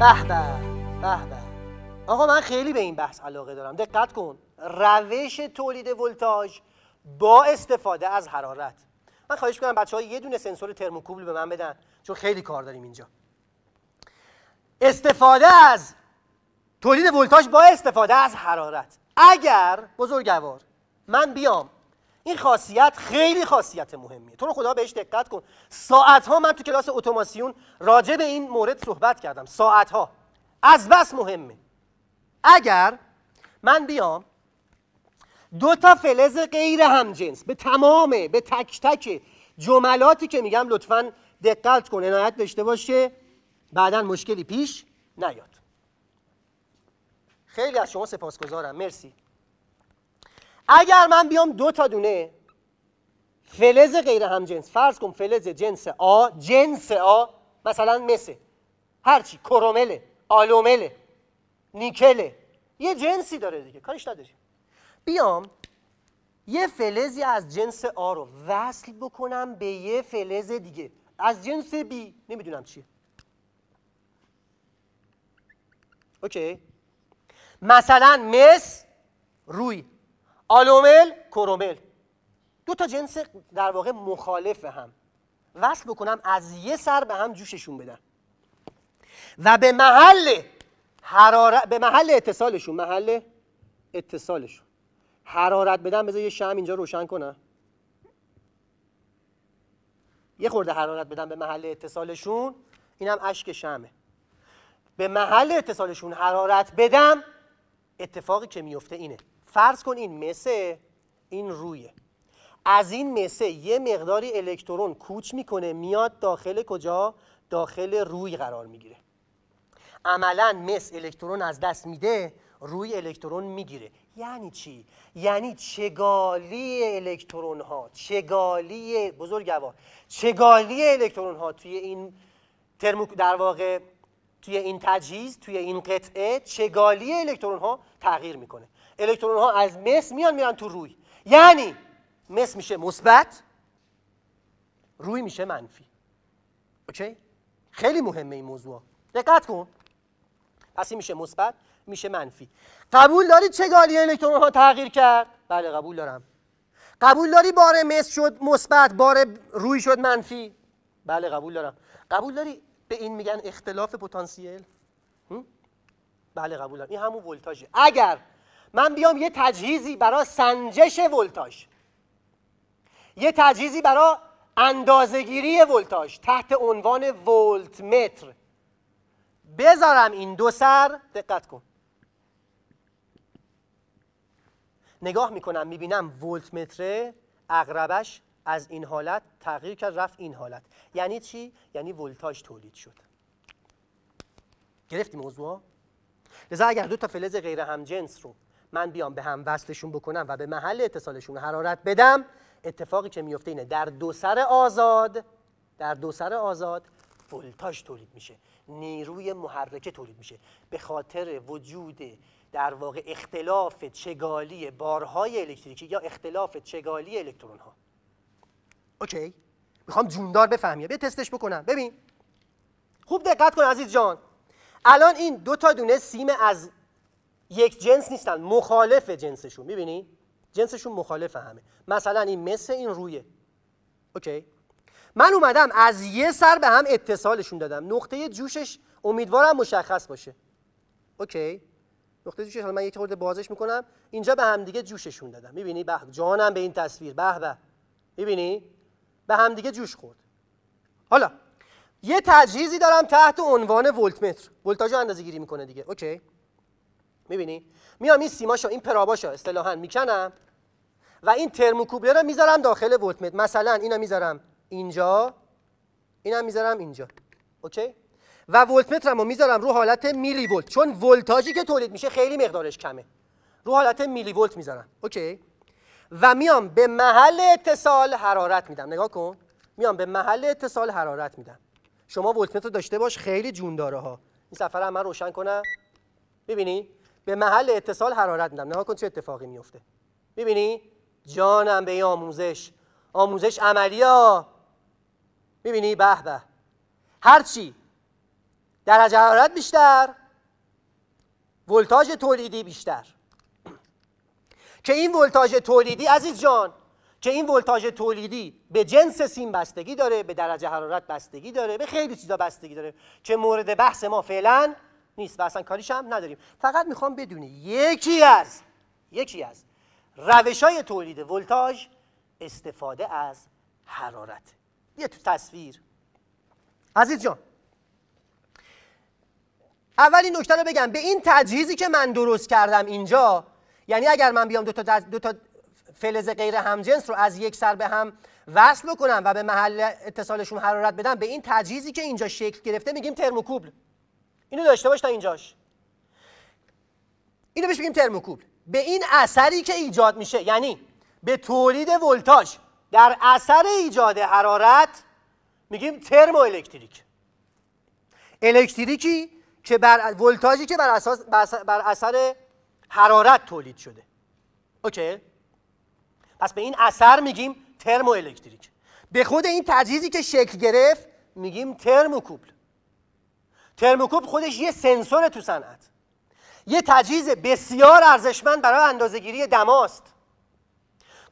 به به به آقا من خیلی به این بحث علاقه دارم دقت کن روش تولید ولتاژ با استفاده از حرارت من خواهش میکنم بچه های یه دونه سنسور ترموکوبل به من بدن چون خیلی کار داریم اینجا استفاده از تولید ولتاژ با استفاده از حرارت اگر بزرگوار من بیام این خاصیت خیلی خاصیت مهمیه تو رو خدا بهش دقت کن ساعت ها من تو کلاس اتوماسیون راجع به این مورد صحبت کردم ساعت ها از بس مهمه اگر من بیام دو تا فلز غیر همجنس به تمامه به تک تک جملاتی که میگم لطفا دقت کن عنایت داشته باشه بعدا مشکلی پیش نیاد خیلی از شما سپاسگزارم مرسی اگر من بیام دو تا دونه فلز غیر جنس فرض کن فلز جنس آ جنس آ مثلا مسه هرچی کرومله آلومله نیکله یه جنسی داره دیگه کارش نداری بیام یه فلزی از جنس آ رو وصل بکنم به یه فلز دیگه از جنس بی نمیدونم چیه اوکی مثلا مس روی آلومل کرومل دو تا جنس در واقع مخالف هم وصل بکنم از یه سر به هم جوششون بدم و به محل حرارت به محل اتصالشون محل اتصالشون حرارت بدم بذار یه شم اینجا روشن کنم یه خورده حرارت بدم به محل اتصالشون اینم اشک شمه به محل اتصالشون حرارت بدم اتفاقی که میفته اینه فرض کن این مسه این رویه از این مسه یه مقداری الکترون کوچ میکنه میاد داخل کجا داخل روی قرار میگیره عملا مس الکترون از دست میده روی الکترون میگیره یعنی چی یعنی چگالی الکترون ها چگالی بزرگوار چگالی الکترون ها توی این ترمو در واقع توی این تجهیز توی این قطعه چگالی الکترون ها تغییر میکنه الکترون ها از مس میان میان تو روی یعنی مس میشه مثبت روی میشه منفی اوکی خیلی مهمه این موضوع دقت کن پس این میشه مثبت میشه منفی قبول داری چه گالی الکترون ها تغییر کرد بله قبول دارم قبول داری بار مس شد مثبت بار روی شد منفی بله قبول دارم قبول داری به این میگن اختلاف پتانسیل بله قبول دارم این همون ولتاژ. اگر من بیام یه تجهیزی برای سنجش ولتاژ یه تجهیزی برای اندازگیری ولتاژ تحت عنوان ولت متر بذارم این دو سر دقت کن نگاه میکنم میبینم ولت متره اقربش از این حالت تغییر کرد رفت این حالت یعنی چی یعنی ولتاژ تولید شد گرفتیم موضوع لذا اگر دو تا فلز غیر همجنس رو من بیام به هم وصلشون بکنم و به محل اتصالشون حرارت بدم اتفاقی که میفته اینه در دو سر آزاد در دو سر آزاد ولتاژ تولید میشه نیروی محرکه تولید میشه به خاطر وجود در واقع اختلاف چگالی بارهای الکتریکی یا اختلاف چگالی الکترون ها اوکی میخوام جوندار بفهمیه بیا تستش بکنم ببین خوب دقت کن عزیز جان الان این دو تا دونه سیم از یک جنس نیستن مخالف جنسشون میبینی جنسشون مخالف همه مثلا این مثل این رویه اوکی من اومدم از یه سر به هم اتصالشون دادم نقطه جوشش امیدوارم مشخص باشه اوکی نقطه جوشش حالا من یک خورده بازش میکنم اینجا به هم دیگه جوششون دادم میبینی به جانم به این تصویر به به میبینی به هم دیگه جوش خورد حالا یه تجهیزی دارم تحت عنوان ولتمتر ولتاژ اندازه‌گیری میکنه دیگه اوکی میبینی میام این سیماشو این پراباشو اصطلاحا میکنم و این ترموکوبله رو میذارم داخل ولتمتر مثلا اینا میذارم اینجا اینم میذارم اینجا اوکی و ولتمترم رو میذارم رو حالت میلی ولت چون ولتاژی که تولید میشه خیلی مقدارش کمه رو حالت میلی ولت میذارم اوکی و میام به محل اتصال حرارت میدم نگاه کن میام به محل اتصال حرارت میدم شما ولتمتر داشته باش خیلی جون داره ها این سفره من روشن کنم ببینی به محل اتصال حرارت میدم نها کن چه اتفاقی میفته میبینی جانم به این آموزش آموزش ها میبینی به به هرچی درجه حرارت بیشتر ولتاژ تولیدی بیشتر که این ولتاژ تولیدی عزیز جان که این ولتاژ تولیدی به جنس سیم بستگی داره به درجه حرارت بستگی داره به خیلی چیزا بستگی داره که مورد بحث ما فعلا نیست و اصلا کاریش هم نداریم فقط میخوام بدونی یکی از یکی از روش های تولید ولتاژ استفاده از حرارت یه تو تصویر عزیز جان اولی نکته رو بگم به این تجهیزی که من درست کردم اینجا یعنی اگر من بیام دو تا, دو تا فلز غیر همجنس رو از یک سر به هم وصل کنم و به محل اتصالشون حرارت بدم به این تجهیزی که اینجا شکل گرفته میگیم ترموکوبل اینو داشته باش تا اینجاش اینو بهش میگیم ترموکوپل. به این اثری که ایجاد میشه یعنی به تولید ولتاژ در اثر ایجاد حرارت میگیم ترمو الکتریک الکتریکی که بر ولتاژی که بر اساس بر اثر حرارت تولید شده اوکی پس به این اثر میگیم ترمو الکتریک به خود این تجهیزی که شکل گرفت میگیم ترموکوپل. ترموکوب خودش یه سنسور تو صنعت یه تجهیز بسیار ارزشمند برای اندازهگیری دماست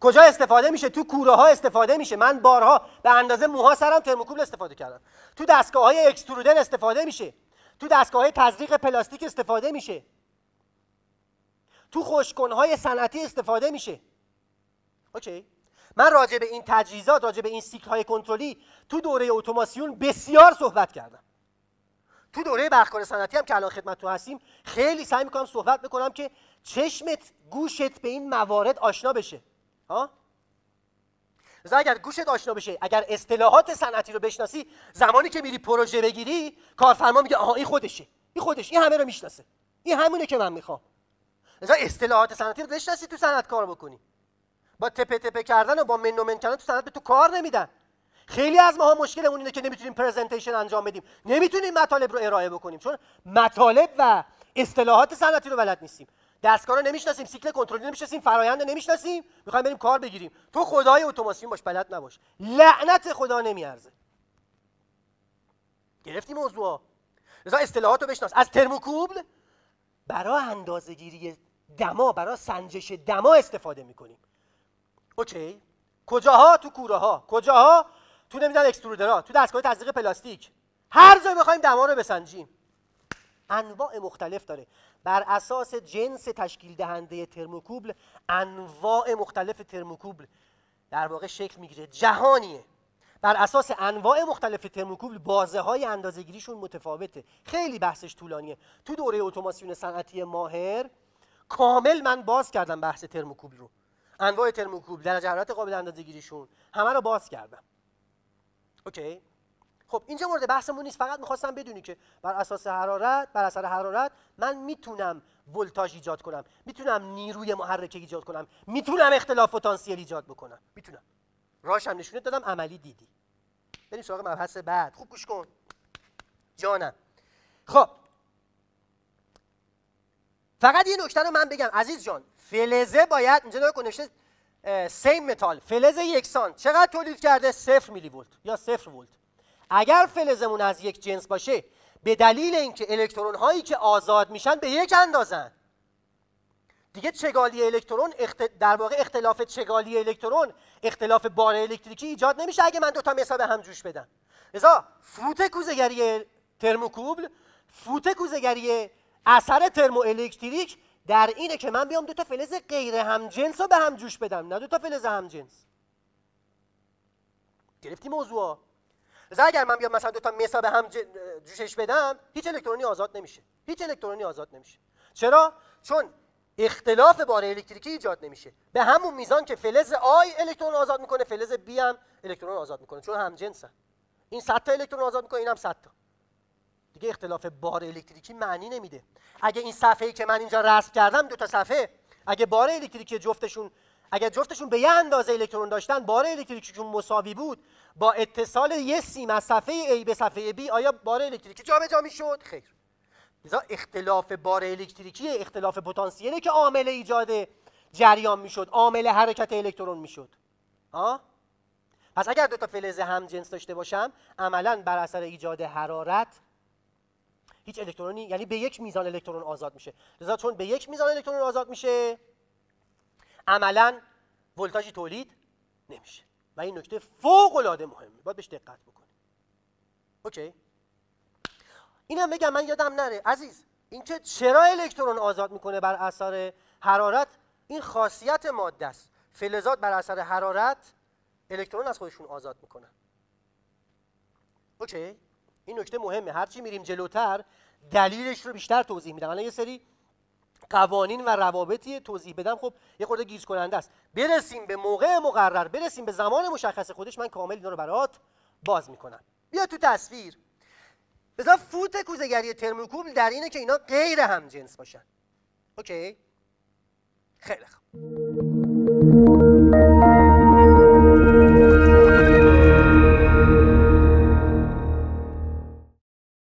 کجا استفاده میشه تو کوره ها استفاده میشه من بارها به اندازه موها سرم ترموکوب استفاده کردم تو دستگاه های اکسترودن استفاده میشه تو دستگاه های تزریق پلاستیک استفاده میشه تو خوشکن های صنعتی استفاده میشه اوکی من راجع به این تجهیزات راجع به این سیکل های کنترلی تو دوره اتوماسیون بسیار صحبت کردم تو دوره برخکار صنعتی هم که الان خدمت تو هستیم خیلی سعی میکنم صحبت بکنم که چشمت گوشت به این موارد آشنا بشه ها اگر گوشت آشنا بشه اگر اصطلاحات صنعتی رو بشناسی زمانی که میری پروژه بگیری کارفرما میگه آها این خودشه این خودش این همه رو میشناسه این همونه که من میخوام لذا اصطلاحات صنعتی رو بشناسی تو صنعت کار بکنی با تپه تپه کردن و با منومن کردن تو صنعت به تو کار نمیدن خیلی از ماها مشکلمون اینه که نمیتونیم پرزنتیشن انجام بدیم نمیتونیم مطالب رو ارائه بکنیم چون مطالب و اصطلاحات صنعتی رو بلد نیستیم دستگاه رو نمیشناسیم سیکل کنترلی نمیشناسیم فرایند نمیشناسیم میخوایم بریم کار بگیریم تو خدای اتوماسیون باش بلد نباش لعنت خدا نمیارزه گرفتی موضوع لذا اصطلاحات رو بشناس از ترموکوبل برای اندازهگیری دما برای سنجش دما استفاده میکنیم اوکی کجاها تو کوره ها کجاها تو نمیدن اکسترودرها، تو دستگاه تزریق پلاستیک هر جا میخوایم دما رو بسنجیم انواع مختلف داره بر اساس جنس تشکیل دهنده ترموکوبل انواع مختلف ترموکوبل در واقع شکل میگیره جهانیه بر اساس انواع مختلف ترموکوبل بازه های گیریشون متفاوته خیلی بحثش طولانیه تو دوره اتوماسیون صنعتی ماهر کامل من باز کردم بحث ترموکوبل رو انواع ترموکوبل در حرارت قابل اندازه‌گیریشون همه رو باز کردم اوکی خب اینجا مورد بحثمون نیست فقط میخواستم بدونی که بر اساس حرارت بر اثر حرارت من میتونم ولتاژ ایجاد کنم میتونم نیروی محرکه ایجاد کنم میتونم اختلاف پتانسیل ایجاد بکنم میتونم راشم نشونه دادم عملی دیدی بریم سراغ مبحث بعد خوب گوش کن جانم خب فقط یه نکته رو من بگم عزیز جان فلزه باید اینجا نکنه سیم متال فلز یکسان چقدر تولید کرده صفر میلی ولت یا صفر ولت اگر فلزمون از یک جنس باشه به دلیل اینکه الکترون هایی که آزاد میشن به یک اندازن دیگه چگالی الکترون اخت... در واقع اختلاف چگالی الکترون اختلاف بار الکتریکی ایجاد نمیشه اگه من دو تا مثال هم جوش بدم لذا فوت کوزگری ترموکوبل فوت کوزگری اثر الکتریک. در اینه که من بیام دو تا فلز غیر همجنس رو به هم جوش بدم نه دو تا فلز همجنس گرفتی موضوع لذا اگر من بیام مثلا دو تا مسا به هم جوشش بدم هیچ الکترونی آزاد نمیشه هیچ الکترونی آزاد نمیشه چرا چون اختلاف بار الکتریکی ایجاد نمیشه به همون میزان که فلز آی الکترون آزاد میکنه فلز بی هم الکترون آزاد میکنه چون هم جنسه. این 100 تا الکترون آزاد میکنه اینم 100 تا دیگه اختلاف بار الکتریکی معنی نمیده اگه این صفحه ای که من اینجا رسم کردم دو تا صفحه اگه بار الکتریکی جفتشون اگر جفتشون به یه اندازه الکترون داشتن بار الکتریکیشون مساوی بود با اتصال یه سیم از صفحه A به صفحه B آیا بار الکتریکی جابجا میشد خیر لذا اختلاف بار الکتریکی اختلاف پتانسیلی که عامل ایجاد جریان میشد عامل حرکت الکترون میشد آه پس اگر دو تا فلز هم جنس داشته باشم عملا بر اثر ایجاد حرارت هیچ الکترونی یعنی به یک میزان الکترون آزاد میشه لذا چون به یک میزان الکترون آزاد میشه عملا ولتاژی تولید نمیشه و این نکته فوق العاده مهمه باید بهش دقت بکنیم اوکی اینم بگم من یادم نره عزیز اینکه چرا الکترون آزاد میکنه بر اثر حرارت این خاصیت ماده است فلزات بر اثر حرارت الکترون از خودشون آزاد میکنن اوکی این نکته مهمه هرچی میریم جلوتر دلیلش رو بیشتر توضیح میدم الان یه سری قوانین و روابطی توضیح بدم خب یه خورده گیج کننده است برسیم به موقع مقرر برسیم به زمان مشخص خودش من کامل اینا رو برات باز میکنم بیا تو تصویر بذار فوت کوزگری ترموکوبل در اینه که اینا غیر هم جنس باشن اوکی خیلی خوب